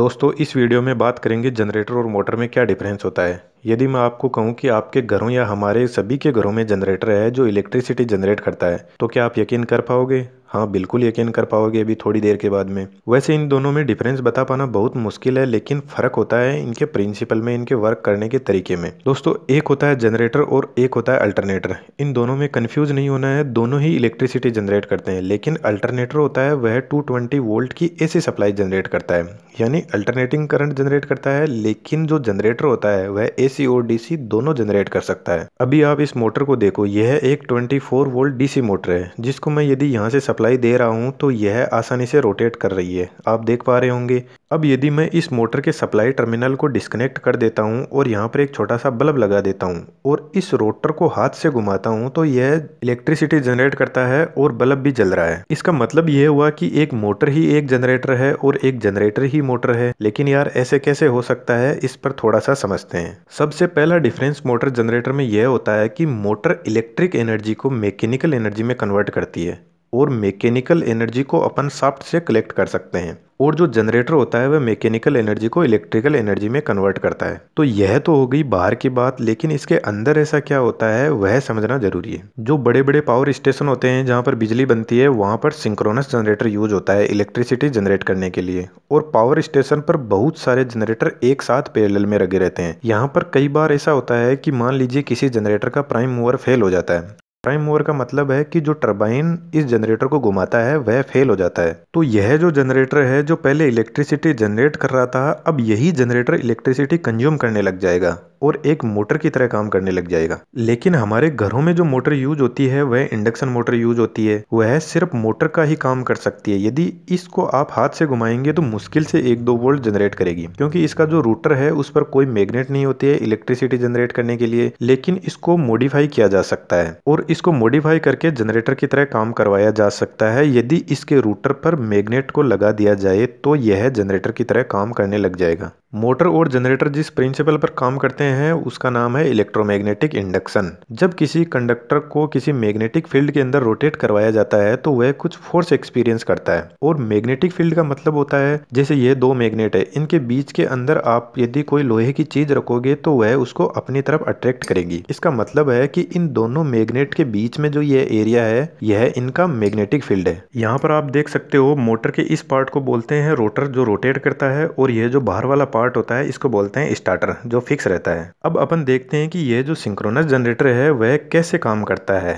दोस्तों इस वीडियो में बात करेंगे जनरेटर और मोटर में क्या डिफरेंस होता है यदि मैं आपको कहूं कि आपके घरों या हमारे सभी के घरों में जनरेटर है जो इलेक्ट्रिसिटी जनरेट करता है तो क्या आप यकीन कर पाओगे हाँ बिल्कुल यकीन कर पाओगे अभी थोड़ी देर के बाद में वैसे इन दोनों में डिफरेंस बता पाना बहुत मुश्किल है लेकिन फ़र्क होता है इनके प्रिंसिपल में इनके वर्क करने के तरीके में दोस्तों एक होता है जनरेटर और एक होता है अल्टरनेटर इन दोनों में कन्फ्यूज नहीं होना है दोनों ही इलेक्ट्रिसिटी जनरेट करते हैं लेकिन अल्टरनेटर होता है वह टू वोल्ट की ए सप्लाई जनरेट करता है यानी अल्टरनेटिंग करंट जनरेट करता है लेकिन जो जनरेटर होता है वह ए और डी दोनों जनरेट कर सकता है अभी आप इस मोटर को देखो यह एक twenty four volt DC motor है जिसको मैं यदि यहाँ से सप्लाई सप्लाई दे रहा हूँ तो यह आसानी से रोटेट कर रही है आप देख पा रहे होंगे अब यदि मैं इस मोटर के सप्लाई टर्मिनल को डिस्कनेक्ट कर देता हूँ और यहाँ पर एक छोटा सा बल्ब लगा देता हूँ और इस रोटर को हाथ से घुमाता हूँ तो यह इलेक्ट्रिसिटी जनरेट करता है और बल्ब भी जल रहा है इसका मतलब यह हुआ कि एक मोटर ही एक जनरेटर है और एक जनरेटर ही मोटर है लेकिन यार ऐसे कैसे हो सकता है इस पर थोड़ा सा समझते हैं सबसे पहला डिफरेंस मोटर जनरेटर में यह होता है कि मोटर इलेक्ट्रिक एनर्जी को मैकेनिकल एनर्जी में कन्वर्ट करती है और मैकेनिकल एनर्जी को अपन साफ्ट से कलेक्ट कर सकते हैं और जो जनरेटर होता है वह मैकेनिकल एनर्जी को इलेक्ट्रिकल एनर्जी में कन्वर्ट करता है तो यह तो हो गई बाहर की बात लेकिन इसके अंदर ऐसा क्या होता है वह समझना जरूरी है जो बड़े बड़े पावर स्टेशन होते हैं जहाँ पर बिजली बनती है वहाँ पर सिंक्रोनस जनरेटर यूज होता है इलेक्ट्रिसिटी जनरेट करने के लिए और पावर स्टेशन पर बहुत सारे जनरेटर एक साथ पेरल में लगे रहते हैं यहाँ पर कई बार ऐसा होता है कि मान लीजिए किसी जनरेटर का प्राइम मूवर फेल हो जाता है प्राइम मूवर का मतलब है कि जो टरबाइन इस जनरेटर को घुमाता है वह फेल हो जाता है तो यह जो जनरेटर है जो पहले इलेक्ट्रिसिटी जनरेट कर रहा था अब यही जनरेटर इलेक्ट्रिसिटी कंज्यूम करने लग जाएगा और एक मोटर की तरह काम करने लग जाएगा लेकिन हमारे घरों में जो मोटर यूज होती है वह इंडक्शन मोटर यूज होती है वह सिर्फ मोटर का ही काम कर सकती है यदि इसको आप हाथ से घुमाएंगे तो मुश्किल से एक दो वोल्ट जनरेट करेगी क्योंकि इसका जो रूटर है उस पर कोई मैग्नेट नहीं होती है इलेक्ट्रिसिटी जनरेट करने के लिए लेकिन इसको मॉडिफाई किया जा सकता है और इसको मॉडिफाई करके जनरेटर की तरह काम करवाया जा सकता है यदि इसके रूटर पर मैग्नेट को लगा दिया जाए तो यह जनरेटर की तरह काम करने लग जाएगा मोटर और जनरेटर जिस प्रिंसिपल पर काम करते हैं उसका नाम है इलेक्ट्रोमैग्नेटिक इंडक्शन जब किसी कंडक्टर को किसी मैग्नेटिक फील्ड के अंदर रोटेट करवाया जाता है तो वह कुछ फोर्स एक्सपीरियंस करता है और मैग्नेटिक फील्ड का मतलब होता है जैसे यह दो मैग्नेट है इनके बीच के अंदर आप यदि कोई लोहे की चीज रखोगे तो वह उसको अपनी तरफ अट्रैक्ट करेगी इसका मतलब है कि इन दोनों मैग्नेट के बीच में जो ये एरिया है यह इनका मैग्नेटिक फील्ड है यहाँ पर आप देख सकते हो मोटर के इस पार्ट को बोलते हैं रोटर जो रोटेट करता है और यह जो बाहर वाला पार्ट पार्ट होता है इसको बोलते हैं स्टार्टर जो फिक्स रहता है अब अपन देखते हैं कि यह जो सिंक्रोनस जनरेटर है वह कैसे काम करता है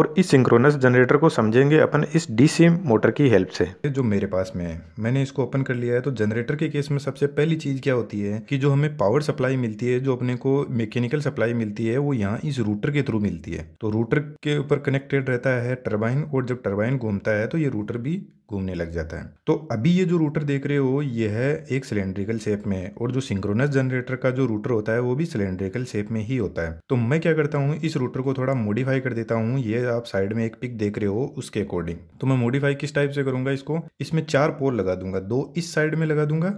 और इस सिंक्रोनस जनरेटर को समझेंगे अपन इस डीसी मोटर की हेल्प से जो मेरे पास में है मैंने इसको ओपन कर लिया है तो जनरेटर के केस में सबसे पहली चीज़ क्या होती है कि जो हमें पावर सप्लाई मिलती है जो अपने को मैकेनिकल सप्लाई मिलती है वो यहाँ इस रूटर के थ्रू मिलती है तो रूटर के ऊपर कनेक्टेड रहता है टर्बाइन और जब टर्बाइन घूमता है तो ये रूटर भी घूमने लग जाता है तो अभी ये जो रूटर देख रहे हो ये है एक सिलेंड्रिकल शेप में है और जो सिंक्रोनस जनरेटर का जो रूटर होता है वो भी सिलेंड्रिकल शेप में ही होता है तो मैं क्या करता हूँ इस रूटर को थोड़ा मॉडिफाई कर देता हूँ ये आप साइड में एक पिक देख रहे हो उसके अकॉर्डिंग तो मैं मॉडिफाई किस टाइप से करूंगा इसको इसमें चार पोल लगा दूंगा दो इस साइड में लगा दूंगा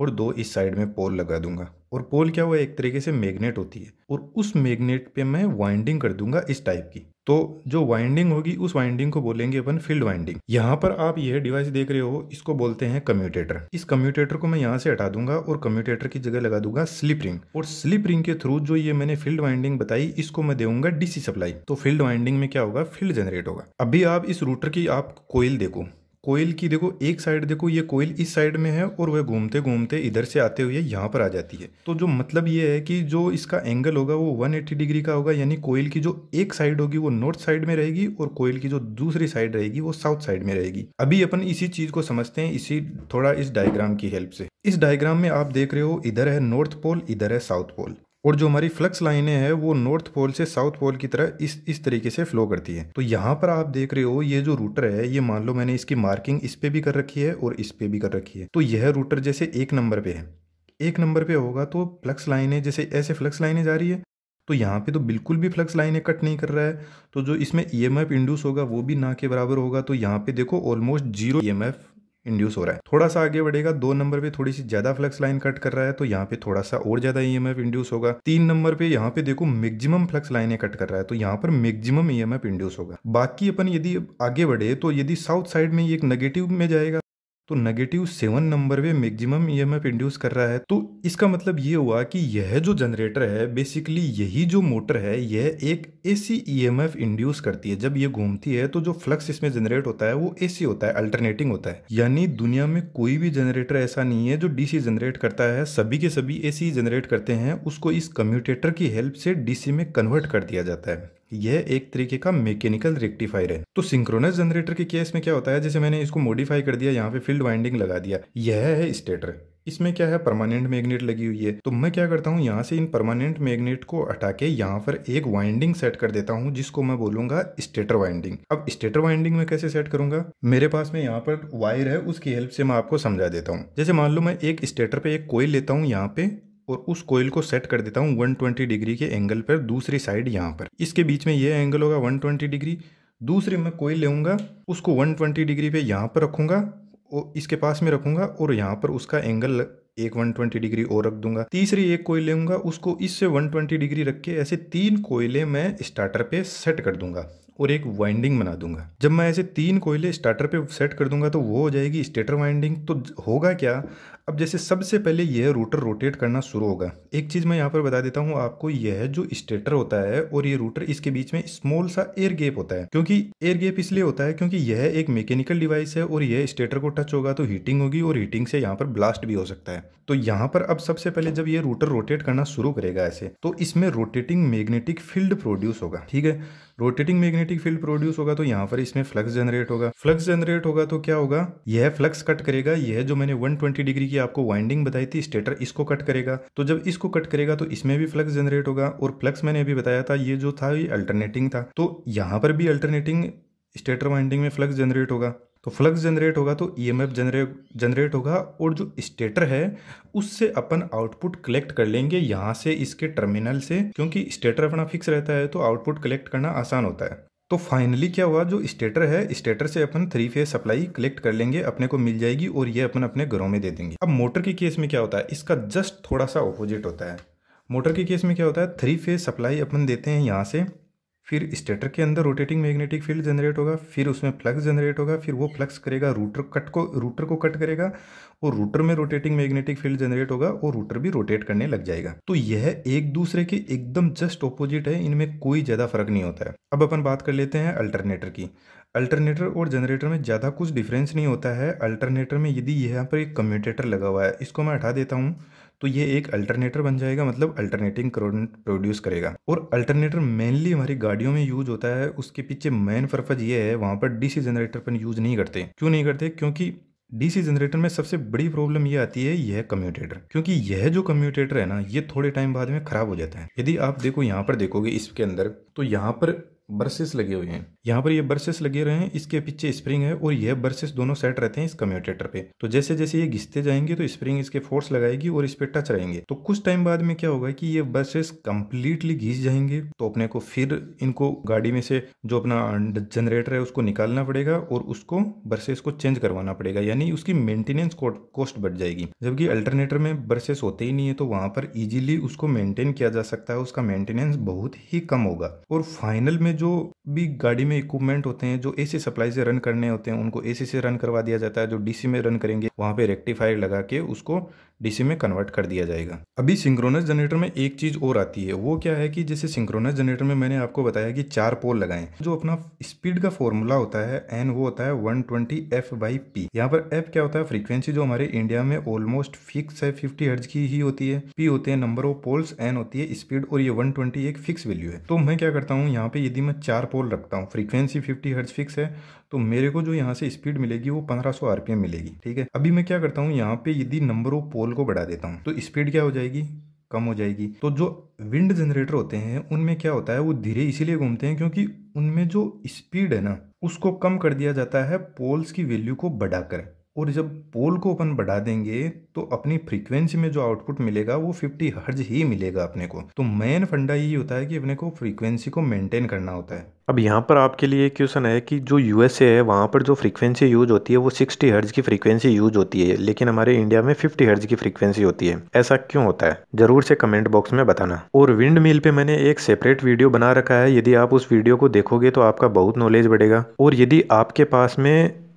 और दो इस साइड में पोल लगा दूंगा और पोल क्या हुआ एक तरीके से मैग्नेट होती है और उस मैग्नेट पे मैं वाइंडिंग कर दूंगा इस टाइप की तो जो वाइंडिंग होगी उस वाइंडिंग को बोलेंगे अपन फील्ड वाइंडिंग यहाँ पर आप यह डिवाइस देख रहे हो इसको बोलते हैं कम्यूटेटर इस कम्यूटेटर को मैं यहाँ से हटा दूंगा और कम्यूटेटर की जगह लगा दूंगा स्लिप रिंग और स्लिप रिंग के थ्रू जो ये मैंने फील्ड वाइंडिंग बताई इसको मैं देगा डीसी सप्लाई तो फील्ड वाइंडिंग में क्या होगा फील्ड जनरेट होगा अभी आप इस रूटर की आप कोयल देखो कोयल की देखो एक साइड देखो ये कोयल इस साइड में है और वह घूमते घूमते इधर से आते हुए यहाँ पर आ जाती है तो जो मतलब ये है कि जो इसका एंगल होगा वो 180 डिग्री का होगा यानी कोयल की जो एक साइड होगी वो नॉर्थ साइड में रहेगी और कोयल की जो दूसरी साइड रहेगी वो साउथ साइड में रहेगी अभी अपन इसी चीज़ को समझते हैं इसी थोड़ा इस डायग्राम की हेल्प से इस डायग्राम में आप देख रहे हो इधर है नॉर्थ पोल इधर है साउथ पोल और जो हमारी फ्लक्स लाइनें हैं वो नॉर्थ पोल से साउथ पोल की तरह इस इस तरीके से फ्लो करती है तो यहाँ पर आप देख रहे हो ये जो रूटर है ये मान लो मैंने इसकी मार्किंग इस पे भी कर रखी है और इस पे भी कर रखी है तो यह रूटर जैसे एक नंबर पे है एक नंबर पे होगा तो फ्लक्स लाइनें जैसे ऐसे फ्लक्स लाइनें जा रही है तो यहाँ पे तो बिल्कुल भी फ्लक्स लाइनें कट नहीं कर रहा है तो जो इसमें ई एम इंड्यूस होगा वो भी ना के बराबर होगा तो यहाँ पे देखो ऑलमोस्ट जीरो ई इंड्यूस हो रहा है थोड़ा सा आगे बढ़ेगा दो नंबर पे थोड़ी सी ज्यादा फ्लक्स लाइन कट कर रहा है तो यहाँ पे थोड़ा सा और ज्यादा ई e इंड्यूस होगा तीन नंबर पे यहाँ पे देखो मैक्सिमम फ्लक्स लाइने कट कर रहा है तो यहाँ पर मैक्सिमम ई इंड्यूस होगा बाकी अपन यदि आगे बढ़े तो यदि साउथ साइड में एक नेगेटिव में जाएगा तो नेगेटिव सेवन नंबर पे मैक्सिमम ईएमएफ इंड्यूस कर रहा है तो इसका मतलब ये हुआ कि यह जो जनरेटर है बेसिकली यही जो मोटर है यह एक एसी ईएमएफ इंड्यूस करती है जब यह घूमती है तो जो फ्लक्स इसमें जनरेट होता है वो एसी होता है अल्टरनेटिंग होता है यानी दुनिया में कोई भी जनरेटर ऐसा नहीं है जो डीसी जनरेट करता है सभी के सभी एसी जनरेट करते हैं उसको इस कम्यूटेटर की हेल्प से डीसी में कन्वर्ट कर दिया जाता है यह एक तरीके का मैकेनिकल रेक्टिफायर है तो सिंक्रोनस जनरेटर के केस में क्या होता है जैसे मैंने इसको मॉडिफाई कर दिया यहाँ पे फील्ड वाइंडिंग लगा दिया यह है स्टेटर इसमें क्या है परमानेंट मैग्नेट लगी हुई है तो मैं क्या करता हूँ यहाँ से इन परमानेंट मैग्नेट को हटा के यहाँ पर एक वाइंडिंग सेट कर देता हूँ जिसको मैं बोलूंगा स्टेटर वाइंडिंग अब स्टेटर वाइंडिंग में कैसे सेट करूंगा मेरे पास में यहाँ पर वायर है उसकी हेल्प से मैं आपको समझा देता हूँ जैसे मान लो मैं एक स्टेटर पे एक कोयल लेता हूँ यहाँ पे और उस कोयल को सेट कर देता हूँ 120 डिग्री के एंगल पर दूसरी साइड यहाँ पर इसके बीच में ये एंगल होगा 120 डिग्री दूसरी मैं कोयल लेऊँगा उसको 120 डिग्री पे यहाँ पर रखूँगा और इसके पास में रखूँगा और यहाँ पर उसका एंगल एक 120 डिग्री और रख दूंगा तीसरी एक कोयल लेऊंगा उसको इससे 120 डिग्री रख के ऐसे तीन कोयले मैं स्टार्टर पे सेट कर दूंगा और एक वाइंडिंग बना दूंगा जब मैं ऐसे तीन कोयले स्टार्टर पे सेट कर दूंगा तो वो हो जाएगी स्टेटर वाइंडिंग तो होगा क्या अब जैसे सबसे पहले यह रूटर रोटेट करना शुरू होगा एक चीज़ मैं यहाँ पर बता देता हूँ आपको यह जो स्टेटर होता है और ये रूटर इसके बीच में स्मॉल सा एयर गेप होता है क्योंकि एयर गेप इसलिए होता है क्योंकि यह एक मैकेनिकल डिवाइस है और यह स्टेटर को टच होगा तो हीटिंग होगी और हीटिंग से यहाँ पर ब्लास्ट भी हो सकता है तो यहाँ पर अब सबसे पहले जब ये रूटर रोटेट करना शुरू करेगा ऐसे तो इसमें रोटेटिंग मैग्नेटिक फील्ड प्रोड्यूस होगा ठीक है रोटेटिंग मैग्नेटिक फील्ड प्रोड्यूस होगा तो यहाँ पर इसमें फ्लक्स जनरेट होगा फ्लक्स जनरेट होगा तो क्या होगा यह फ्लक्स कट करेगा यह जो मैंने 120 डिग्री की की आपको वाइंडिंग बताई थी स्टेटर इसको कट करेगा तो जब इसको कट करेगा तो इसमें भी फ्लक्स जनरेट होगा और फ्लक्स मैंने अभी बताया था ये जो था ये अल्टरनेटिंग था तो यहाँ पर भी अल्टरनेटिंग स्टेटर वाइंडिंग में फ्लक्स जनरेट होगा तो फ्लक्स जनरेट होगा तो ई एम जनरेट जनरेट होगा और जो स्टेटर है उससे अपन आउटपुट कलेक्ट कर लेंगे यहाँ से इसके टर्मिनल से क्योंकि स्टेटर अपना फिक्स रहता है तो आउटपुट कलेक्ट करना आसान होता है तो फाइनली क्या हुआ जो स्टेटर है स्टेटर से अपन थ्री फेज सप्लाई कलेक्ट कर लेंगे अपने को मिल जाएगी और ये अपन अपने घरों में दे देंगे अब मोटर के केस में क्या होता है इसका जस्ट थोड़ा सा ऑपोजिट होता है मोटर के केस में क्या होता है थ्री फेज सप्लाई अपन देते हैं यहाँ से फिर स्टेटर के अंदर रोटेटिंग मैग्नेटिक फील्ड जनरेट होगा फिर उसमें फ्लक्स जनरेट होगा फिर वो फ्लक्स करेगा रूटर कट को रूटर को कट करेगा और रूटर में रोटेटिंग मैग्नेटिक फील्ड जनरेट होगा और रूटर भी रोटेट करने लग जाएगा तो यह एक दूसरे के एकदम जस्ट ऑपोजिट है इनमें कोई ज़्यादा फर्क नहीं होता है अब अपन बात कर लेते हैं अल्टरनेटर की अल्टरनेटर और जनरेटर में ज़्यादा कुछ डिफरेंस नहीं होता है अल्टरनेटर में यदि यहाँ पर एक कम्यूटेटर लगा हुआ है इसको मैं हटा देता हूँ तो ये एक अल्टरनेटर बन जाएगा मतलब अल्टरनेटिंग करंट प्रोड्यूस करेगा और अल्टरनेटर मेनली हमारी गाड़ियों में यूज होता है उसके पीछे मेन पर्पज ये है वहाँ पर डीसी जनरेटर पर यूज नहीं करते क्यों नहीं करते क्योंकि डीसी जनरेटर में सबसे बड़ी प्रॉब्लम ये आती है यह कम्यूटेटर क्योंकि यह जो कम्यूटेटर है ना ये थोड़े टाइम बाद में खराब हो जाता है यदि आप देखो यहाँ पर देखोगे इसके अंदर तो यहाँ पर ब्रशेस लगे हुए हैं यहाँ पर ये बर्सेस लगे रहे हैं इसके पीछे स्प्रिंग है और यह बर्सेस दोनों सेट रहते हैं इस कम्यूटेटर पे तो जैसे जैसे ये घिसते जाएंगे तो स्प्रिंग इसके फोर्स लगाएगी और इस पर टच रहेंगे तो कुछ टाइम बाद में क्या होगा कि ये बर्सेस कंप्लीटली घिस जाएंगे तो अपने को फिर इनको गाड़ी में से जो अपना जनरेटर है उसको निकालना पड़ेगा और उसको बर्सेस को चेंज करवाना पड़ेगा यानी उसकी मेंटेनेंस कॉस्ट बढ़ जाएगी जबकि अल्टरनेटर में बर्सेस होते ही नहीं है तो वहां पर इजिली उसको मेंटेन किया जा सकता है उसका मेंटेनेंस बहुत ही कम होगा और फाइनल में जो भी गाड़ी में इक्विपमेंट होते हैं जो एसी सप्लाई से रन करने होते हैं उनको एसी से रन करवा दिया जाता है जो डीसी में रन करेंगे वहां पे रेक्टिफायर लगा के उसको डीसी में कन्वर्ट कर दिया जाएगा अभी सिंक्रोनस जनरेटर में एक चीज़ और आती है वो क्या है कि जैसे सिंक्रोनस जनरेटर में मैंने आपको बताया कि चार पोल लगाएं जो अपना स्पीड का फॉर्मूला होता है एन वो होता है 120 ट्वेंटी एफ बाई पी यहाँ पर एफ क्या होता है फ्रीक्वेंसी जो हमारे इंडिया में ऑलमोस्ट फिक्स है फिफ्टी हर्ज की ही होती है पी होते हैं नंबर ऑफ पोल्स एन होती है स्पीड और ये वन ट्वेंटी एक फिक्स वैल्यू है तो मैं क्या करता हूँ यहाँ पे यदि मैं चार पोल रखता हूँ फ्रीक्वेंसी फिफ्टी हर्ज फिक्स है तो मेरे को जो यहाँ से स्पीड मिलेगी वो पंद्रह सौ आरपीएम मिलेगी ठीक है अभी मैं क्या करता हूँ यहाँ पे यदि नंबर ऑफ पोल डाउनफॉल को बढ़ा देता हूँ तो स्पीड क्या हो जाएगी कम हो जाएगी तो जो विंड जनरेटर होते हैं उनमें क्या होता है वो धीरे इसीलिए घूमते हैं क्योंकि उनमें जो स्पीड है ना उसको कम कर दिया जाता है पोल्स की वैल्यू को बढ़ाकर और जब पोल को अपन बढ़ा देंगे तो अपनी फ्रीक्वेंसी में जो आउटपुट मिलेगा वो 50 हर्ज ही मिलेगा अपने को तो मेन फंडा यही होता है कि अपने को फ्रीक्वेंसी को मेंटेन करना होता है अब यहाँ पर आपके लिए क्वेश्चन है कि जो यूएसए है वहाँ पर जो फ्रीक्वेंसी यूज होती है वो 60 हर्ज की फ्रीक्वेंसी यूज होती है लेकिन हमारे इंडिया में 50 हर्ज की फ्रीक्वेंसी होती है ऐसा क्यों होता है जरूर से कमेंट बॉक्स में बताना और विंड मिल पे मैंने एक सेपरेट वीडियो बना रखा है यदि आप उस वीडियो को देखोगे तो आपका बहुत नॉलेज बढ़ेगा और यदि आपके पास में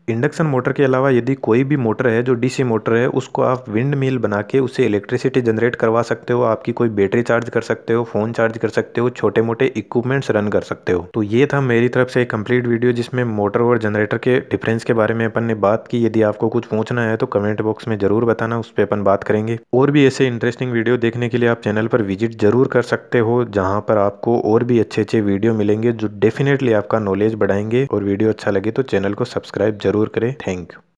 इंडक्शन मोटर के अलावा यदि कोई भी मोटर है जो डीसी मोटर है उसको आप विंड मिल बना के उसे इलेक्ट्रिसिटी जनरेट करवा सकते हो आपकी कोई बैटरी चार्ज कर सकते हो फ़ोन चार्ज कर सकते हो छोटे मोटे इक्विपमेंट्स रन कर सकते हो तो ये था मेरी तरफ से एक कंप्लीट वीडियो जिसमें मोटर और जनरेटर के डिफरेंस के बारे में अपन ने बात की यदि आपको कुछ पूछना है तो कमेंट बॉक्स में ज़रूर बताना उस पर अपन बात करेंगे और भी ऐसे इंटरेस्टिंग वीडियो देखने के लिए आप चैनल पर विजिट ज़रूर कर सकते हो जहाँ पर आपको और भी अच्छे अच्छे वीडियो मिलेंगे जो डेफिनेटली आपका नॉलेज बढ़ाएंगे और वीडियो अच्छा लगे तो चैनल को सब्सक्राइब जरूर ज़रूर करें थैंक यू